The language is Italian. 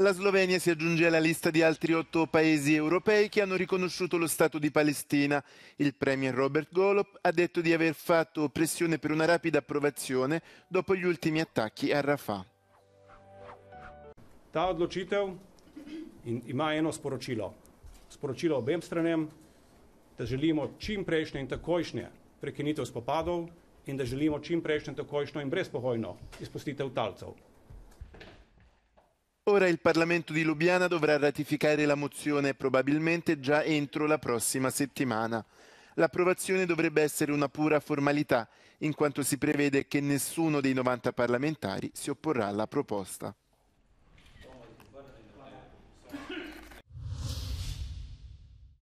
La Slovenia si aggiunge alla lista di altri otto paesi europei che hanno riconosciuto lo Stato di Palestina. Il Premier Robert Golop ha detto di aver fatto pressione per una rapida approvazione dopo gli ultimi attacchi a Rafah. Ta odločitev ima eno sporočilo. Sporočilo obem stranem, da želimo čim prejšnje in takojšnje prekinitev spopadov in da želimo čim prejšnje, takojšnjo in brezpogojno izpustitev talcev. Ora il Parlamento di Lubiana dovrà ratificare la mozione probabilmente già entro la prossima settimana. L'approvazione dovrebbe essere una pura formalità, in quanto si prevede che nessuno dei 90 parlamentari si opporrà alla proposta.